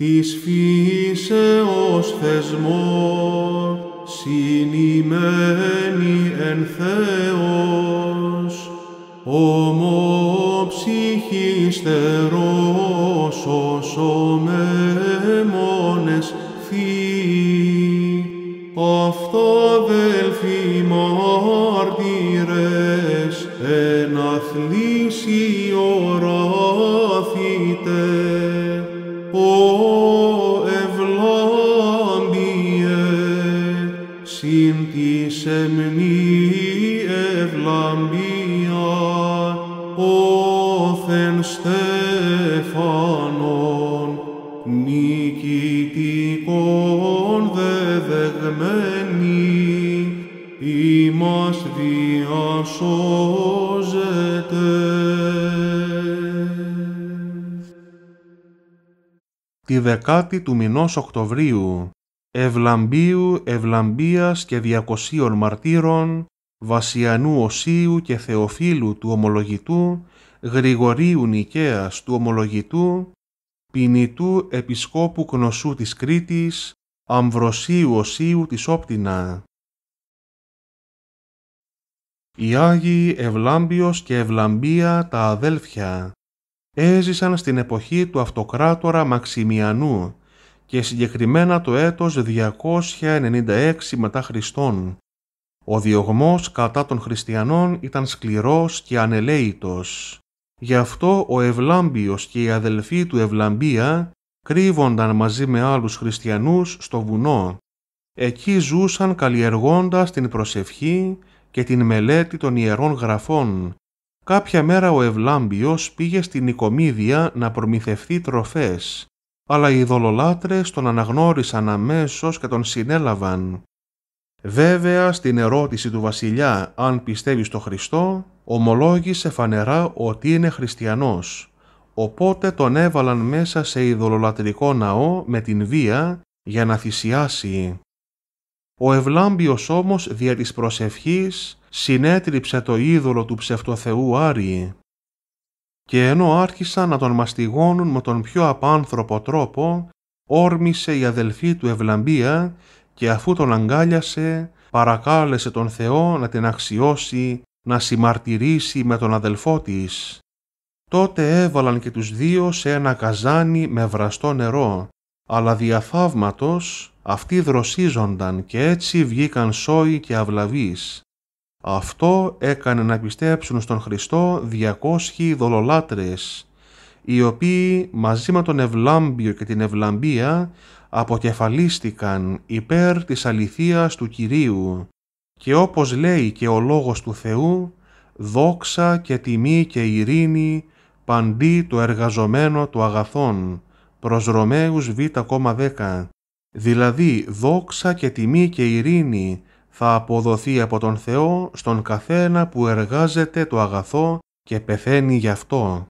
της φύσεως θεσμό συνημένη εν Θεός, όσο με θύ, αυτό δελφοί μάρτυρες εν εναθλίσιο οραθητές, συν της σεμνή ευλαμπία, όθεν στεφανών, νικητικών δεδεγμένη, ημάς διασώζεται. Τη δεκάτη του μηνός Οκτωβρίου Ευλαμπίου, Ευλαμπίας και διακοσίων μαρτύρων, Βασιανού Οσίου και Θεοφίλου του Ομολογητού, Γρηγορίου Νικέας του Ομολογητού, Ποινητού Επισκόπου Κνοσού της Κρήτης, Αμβροσίου Οσίου της Όπτινα. Οι Άγιοι Ευλάμπιος και Ευλαμπία τα αδέλφια έζησαν στην εποχή του αυτοκράτορα Μαξιμιανού και συγκεκριμένα το έτος 296 μετά Χριστόν. Ο διωγμός κατά των χριστιανών ήταν σκληρός και ανελαίητος. Γι' αυτό ο Ευλάμπιος και οι αδελφοί του Ευλαμπία κρύβονταν μαζί με άλλους χριστιανούς στο βουνό. Εκεί ζούσαν καλλιεργώντας την προσευχή και την μελέτη των Ιερών Γραφών. Κάποια μέρα ο Ευλάμπιος πήγε στην Οικομίδια να προμηθευτεί τροφές αλλά οι ειδωλολάτρες τον αναγνώρισαν αμέσως και τον συνέλαβαν. Βέβαια, στην ερώτηση του βασιλιά αν πιστεύει στο Χριστό, ομολόγησε φανερά ότι είναι χριστιανός, οπότε τον έβαλαν μέσα σε ειδωλολατρικό ναό με την βία για να θυσιάσει. Ο Ευλάμπιος όμως δια της προσευχής συνέτριψε το είδωλο του ψευτοθεού Άρη και ενώ άρχισαν να τον μαστιγώνουν με τον πιο απάνθρωπο τρόπο, όρμησε η αδελφή του Ευλαμπία και αφού τον αγκάλιασε, παρακάλεσε τον Θεό να την αξιώσει να συμμαρτυρήσει με τον αδελφό της. Τότε έβαλαν και τους δύο σε ένα καζάνι με βραστό νερό, αλλά δια αυτοί δροσίζονταν και έτσι βγήκαν σόοι και αυλαβείς. Αυτό έκανε να πιστέψουν στον Χριστό 200 δολολάτρες, οι οποίοι μαζί με τον Ευλάμπιο και την Ευλαμπία αποκεφαλίστηκαν υπέρ της αληθείας του Κυρίου και όπως λέει και ο Λόγος του Θεού «Δόξα και τιμή και ειρήνη παντί το εργαζομένο του αγαθών» προς Ρωμαίους 10. δηλαδή «Δόξα και τιμή και ειρήνη θα αποδοθεί από τον Θεό στον καθένα που εργάζεται το αγαθό και πεθαίνει γι' αυτό.